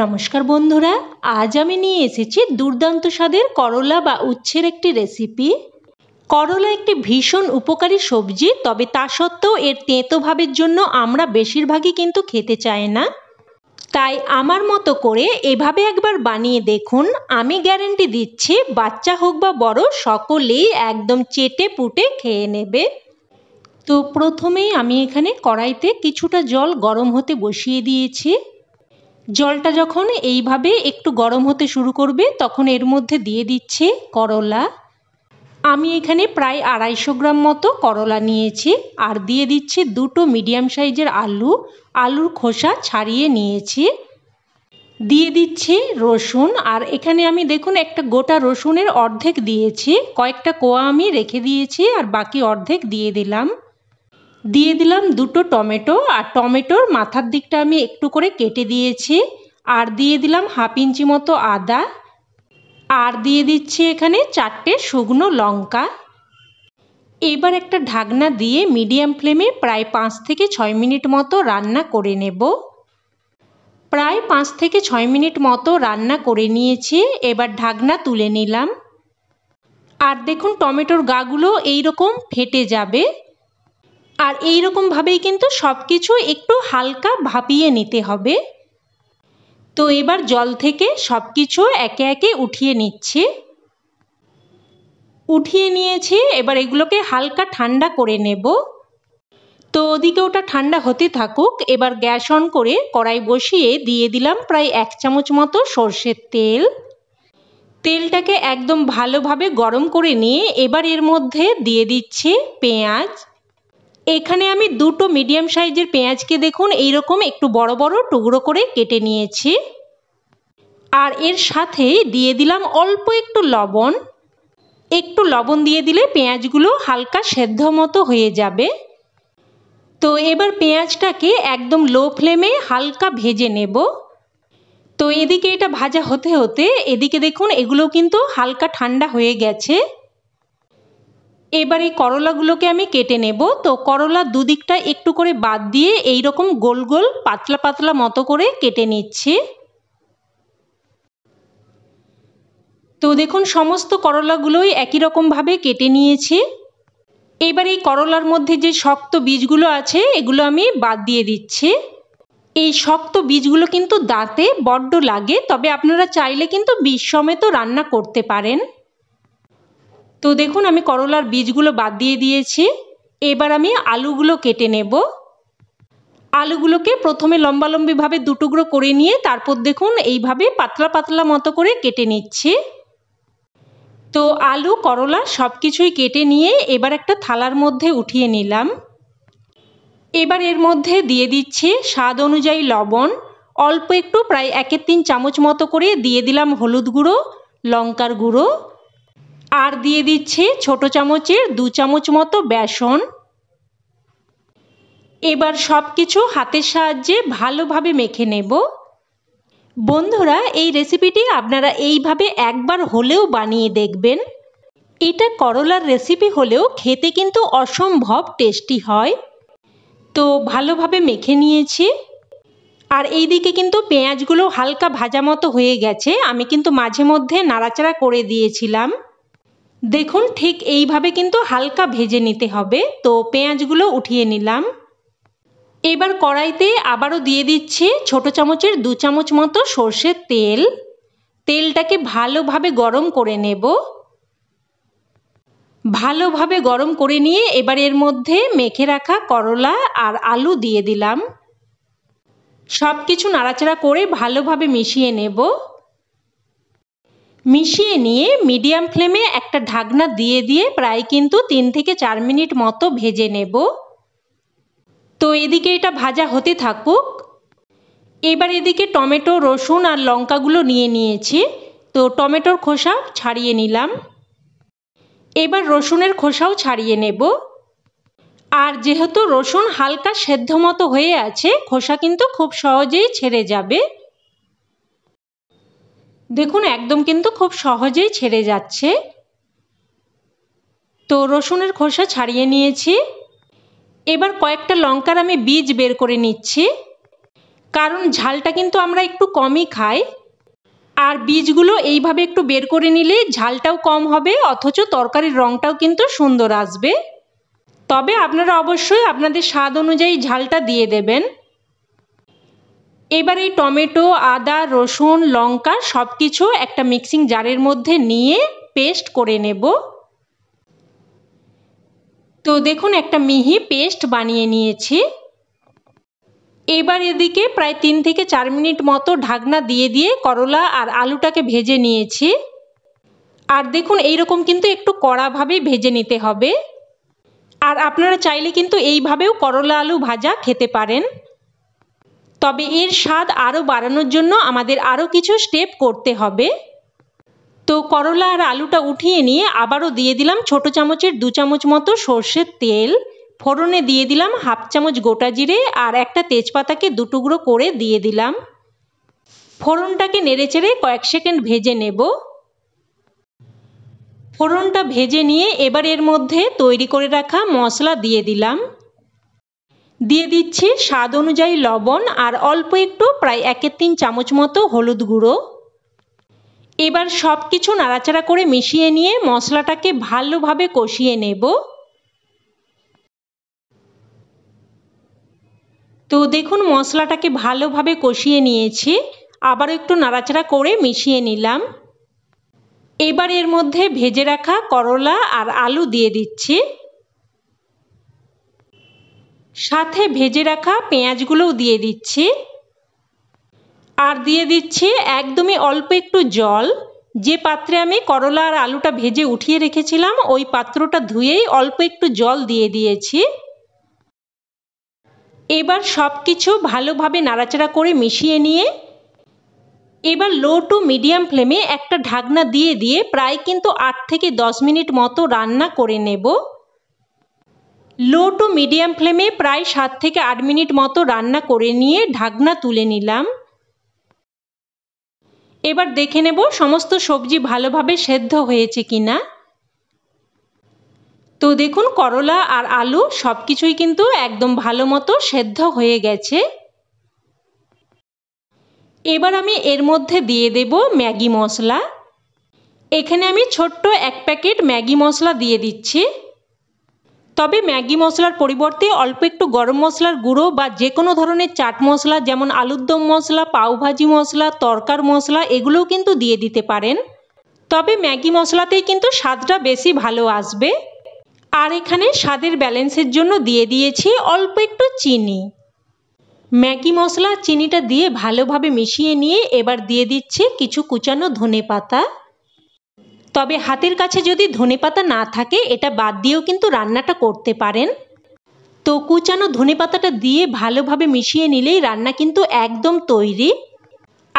নমস্কার বন্ধুরা আজ আমি নিয়ে এসেছি দুর্দান্ত স্বাদের করলা বা উচ্ছের একটি রেসিপি করলা একটি ভীষণ উপকারী সবজি তবে তা সত্ত্বেও এর তেঁতো ভাবের জন্য আমরা বেশিরভাগই কিন্তু খেতে চাই না তাই আমার মতো করে এভাবে একবার বানিয়ে দেখুন আমি গ্যারেন্টি দিচ্ছি বাচ্চা হোক বা বড় সকলেই একদম চেটে পুটে খেয়ে নেবে তো প্রথমেই আমি এখানে কড়াইতে কিছুটা জল গরম হতে বসিয়ে দিয়েছি জলটা যখন এইভাবে একটু গরম হতে শুরু করবে তখন এর মধ্যে দিয়ে দিচ্ছে করলা আমি এখানে প্রায় আড়াইশো গ্রাম মতো করলা নিয়েছি আর দিয়ে দিচ্ছি দুটো মিডিয়াম সাইজের আলু আলুর খোসা ছাড়িয়ে নিয়েছি দিয়ে দিচ্ছি রসুন আর এখানে আমি দেখুন একটা গোটা রসুনের অর্ধেক দিয়েছি কয়েকটা কোয়া আমি রেখে দিয়েছি আর বাকি অর্ধেক দিয়ে দিলাম দিয়ে দিলাম দুটো টমেটো আর টমেটোর মাথার দিকটা আমি একটু করে কেটে দিয়েছি আর দিয়ে দিলাম হাফ ইঞ্চি মতো আদা আর দিয়ে দিচ্ছি এখানে চারটে শুকনো লঙ্কা এবার একটা ঢাকনা দিয়ে মিডিয়াম ফ্লেমে প্রায় পাঁচ থেকে ছয় মিনিট মতো রান্না করে নেব প্রায় পাঁচ থেকে ছয় মিনিট মতো রান্না করে নিয়েছি এবার ঢাকনা তুলে নিলাম আর দেখুন টমেটোর গাগুলো এইরকম ফেটে যাবে আর এই ভাবেই কিন্তু সব কিছু একটু হালকা ভাপিয়ে নিতে হবে তো এবার জল থেকে সব কিছু একে একে উঠিয়ে নিচ্ছে উঠিয়ে নিয়েছি এবার এগুলোকে হালকা ঠান্ডা করে নেব তো ওদিকে ওটা ঠান্ডা হতে থাকুক এবার গ্যাস অন করে কড়াই বসিয়ে দিয়ে দিলাম প্রায় এক চামচ মতো সর্ষের তেল তেলটাকে একদম ভালোভাবে গরম করে নিয়ে এবার এর মধ্যে দিয়ে দিচ্ছি পেঁয়াজ এখানে আমি দুটো মিডিয়াম সাইজের পেঁয়াজকে দেখুন এইরকম একটু বড় বড় টুকরো করে কেটে নিয়েছি আর এর সাথে দিয়ে দিলাম অল্প একটু লবণ একটু লবণ দিয়ে দিলে পেঁয়াজগুলো হালকা সেদ্ধ মতো হয়ে যাবে তো এবার পেঁয়াজটাকে একদম লো ফ্লেমে হালকা ভেজে নেব তো এদিকে এটা ভাজা হতে হতে এদিকে দেখুন এগুলো কিন্তু হালকা ঠান্ডা হয়ে গেছে এবার এই করলাগুলোকে আমি কেটে নেব তো করলা দুদিকটা একটু করে বাদ দিয়ে এই রকম গোল গোল পাতলা পাতলা মতো করে কেটে নিচ্ছি তো দেখুন সমস্ত করলাগুলোই একই রকমভাবে কেটে নিয়েছি এবার এই করলার মধ্যে যে শক্ত বীজগুলো আছে এগুলো আমি বাদ দিয়ে দিচ্ছি এই শক্ত বীজগুলো কিন্তু দাঁতে বড্ড লাগে তবে আপনারা চাইলে কিন্তু বীজ সমেত রান্না করতে পারেন তো দেখুন আমি করলার বীজগুলো বাদ দিয়ে দিয়েছি এবার আমি আলুগুলো কেটে নেব আলুগুলোকে প্রথমে লম্বালম্বিভাবে দুটুকরো করে নিয়ে তারপর দেখুন এইভাবে পাতলা পাতলা মতো করে কেটে নিচ্ছি তো আলু করলা সব কিছুই কেটে নিয়ে এবার একটা থালার মধ্যে উঠিয়ে নিলাম এবার এর মধ্যে দিয়ে দিচ্ছি স্বাদ অনুযায়ী লবণ অল্প একটু প্রায় একের তিন চামচ মতো করে দিয়ে দিলাম হলুদ গুঁড়ো লঙ্কার গুঁড়ো আর দিয়ে দিচ্ছি ছোট চামচের দু চামচ মতো বেসন এবার সব কিছু হাতের সাহায্যে ভালোভাবে মেখে নেব বন্ধুরা এই রেসিপিটি আপনারা এইভাবে একবার হলেও বানিয়ে দেখবেন এটা করলার রেসিপি হলেও খেতে কিন্তু অসম্ভব টেস্টি হয় তো ভালোভাবে মেখে নিয়েছি আর এই দিকে কিন্তু পেঁয়াজগুলো হালকা ভাজা মতো হয়ে গেছে আমি কিন্তু মাঝে মধ্যে নাড়াচাড়া করে দিয়েছিলাম দেখুন ঠিক এইভাবে কিন্তু হালকা ভেজে নিতে হবে তো পেঁয়াজগুলো উঠিয়ে নিলাম এবার কড়াইতে আবারও দিয়ে দিচ্ছে ছোট চামচের দু চামচ মতো সর্ষের তেল তেলটাকে ভালোভাবে গরম করে নেব ভালোভাবে গরম করে নিয়ে এবার এর মধ্যে মেখে রাখা করলা আর আলু দিয়ে দিলাম সব কিছু নাড়াচাড়া করে ভালোভাবে মিশিয়ে নেব মিশিয়ে নিয়ে মিডিয়াম ফ্লেমে একটা ঢাকনা দিয়ে দিয়ে প্রায় কিন্তু তিন থেকে চার মিনিট মতো ভেজে নেব তো এদিকে এটা ভাজা হতে থাকুক এবার এদিকে টমেটো রসুন আর লঙ্কাগুলো নিয়ে নিয়েছি তো টমেটোর খোসা ছাড়িয়ে নিলাম এবার রসুনের খোসাও ছাড়িয়ে নেব আর যেহেতু রসুন হালকা সেদ্ধ মতো হয়ে আছে খোসা কিন্তু খুব সহজেই ছেড়ে যাবে দেখুন একদম কিন্তু খুব সহজেই ছেড়ে যাচ্ছে তো রসুনের খোসা ছাড়িয়ে নিয়েছি এবার কয়েকটা লঙ্কার আমি বীজ বের করে নিচ্ছি কারণ ঝালটা কিন্তু আমরা একটু কমই খাই আর বীজগুলো এইভাবে একটু বের করে নিলে ঝালটাও কম হবে অথচ তরকারির রঙটাও কিন্তু সুন্দর আসবে তবে আপনারা অবশ্যই আপনাদের স্বাদ অনুযায়ী ঝালটা দিয়ে দেবেন এবারে টমেটো আদা রসুন লঙ্কা সব কিছু একটা মিক্সিং জারের মধ্যে নিয়ে পেস্ট করে নেব তো দেখুন একটা মিহি পেস্ট বানিয়ে নিয়েছি এবার এদিকে প্রায় তিন থেকে চার মিনিট মতো ঢাকনা দিয়ে দিয়ে করলা আর আলুটাকে ভেজে নিয়েছি আর দেখুন এইরকম কিন্তু একটু কড়াভাবে ভেজে নিতে হবে আর আপনারা চাইলে কিন্তু এইভাবেও করলা আলু ভাজা খেতে পারেন তবে এর স্বাদ আরও বাড়ানোর জন্য আমাদের আরও কিছু স্টেপ করতে হবে তো করলা আর আলুটা উঠিয়ে নিয়ে আবারও দিয়ে দিলাম ছোট চামচের দু চামচ মতো সর্ষের তেল ফোড়নে দিয়ে দিলাম হাফ চামচ গোটা জিরে আর একটা তেজপাতাকে দুটুকরো করে দিয়ে দিলাম ফোড়নটাকে নেড়েচেড়ে কয়েক সেকেন্ড ভেজে নেব ফোড়নটা ভেজে নিয়ে এবার এর মধ্যে তৈরি করে রাখা মশলা দিয়ে দিলাম দিয়ে দিচ্ছি স্বাদ অনুযায়ী লবণ আর অল্প একটু প্রায় একের তিন চামচ মতো হলুদ গুঁড়ো এবার সব কিছু নাড়াচাড়া করে মিশিয়ে নিয়ে মশলাটাকে ভালোভাবে কষিয়ে নেব তো দেখুন মশলাটাকে ভালোভাবে কষিয়ে নিয়েছি আবার একটু নাড়াচাড়া করে মিশিয়ে নিলাম এবার এর মধ্যে ভেজে রাখা করলা আর আলু দিয়ে দিচ্ছি সাথে ভেজে রাখা পেঁয়াজগুলোও দিয়ে দিচ্ছি আর দিয়ে দিচ্ছি একদমই অল্প একটু জল যে পাত্রে আমি করলা আর আলুটা ভেজে উঠিয়ে রেখেছিলাম ওই পাত্রটা ধুয়েই অল্প একটু জল দিয়ে দিয়েছি এবার সব কিছু ভালোভাবে নাড়াচাড়া করে মিশিয়ে নিয়ে এবার লো টু মিডিয়াম ফ্লেমে একটা ঢাকনা দিয়ে দিয়ে প্রায় কিন্তু আট থেকে দশ মিনিট মতো রান্না করে নেব লো টু মিডিয়াম ফ্লেমে প্রায় সাত থেকে আট মিনিট মতো রান্না করে নিয়ে ঢাকনা তুলে নিলাম এবার দেখে নেব সমস্ত সবজি ভালোভাবে সেদ্ধ হয়েছে কিনা তো দেখুন করলা আর আলু সব কিছুই কিন্তু একদম ভালো মতো সেদ্ধ হয়ে গেছে এবার আমি এর মধ্যে দিয়ে দেব ম্যাগি মশলা এখানে আমি ছোট্ট এক প্যাকেট ম্যাগি মশলা দিয়ে দিচ্ছি তবে ম্যাগি মশলার পরিবর্তে অল্প একটু গরম মশলার গুঁড়ো বা যে কোনো ধরনের চাট মশলা যেমন আলুর দম মশলা পাওভাজি মশলা তরকার মশলা এগুলোও কিন্তু দিয়ে দিতে পারেন তবে ম্যাগি মশলাতেই কিন্তু স্বাদটা বেশি ভালো আসবে আর এখানে স্বাদের ব্যালেন্সের জন্য দিয়ে দিয়েছি অল্প একটু চিনি ম্যাগি মশলা চিনিটা দিয়ে ভালোভাবে মিশিয়ে নিয়ে এবার দিয়ে দিচ্ছি কিছু কুচানো ধনে পাতা তবে হাতের কাছে যদি ধনেপাতা না থাকে এটা বাদ দিয়েও কিন্তু রান্নাটা করতে পারেন তো কুচানো ধনেপাতাটা দিয়ে ভালোভাবে মিশিয়ে নিলেই রান্না কিন্তু একদম তৈরি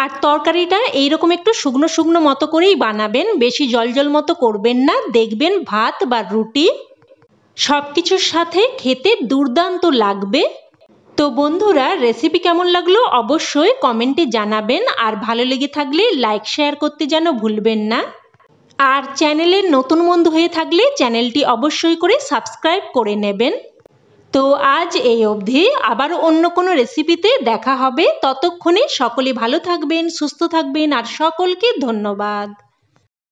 আর তরকারিটা এইরকম একটু শুকনো শুকনো মতো করেই বানাবেন বেশি জল জল মতো করবেন না দেখবেন ভাত বা রুটি সব কিছুর সাথে খেতে দুর্দান্ত লাগবে তো বন্ধুরা রেসিপি কেমন লাগলো অবশ্যই কমেন্টে জানাবেন আর ভালো লেগে থাকলে লাইক শেয়ার করতে যেন ভুলবেন না আর চ্যানেলের নতুন বন্ধু হয়ে থাকলে চ্যানেলটি অবশ্যই করে সাবস্ক্রাইব করে নেবেন তো আজ এই অবধি আবার অন্য কোনো রেসিপিতে দেখা হবে ততক্ষণে সকলে ভালো থাকবেন সুস্থ থাকবেন আর সকলকে ধন্যবাদ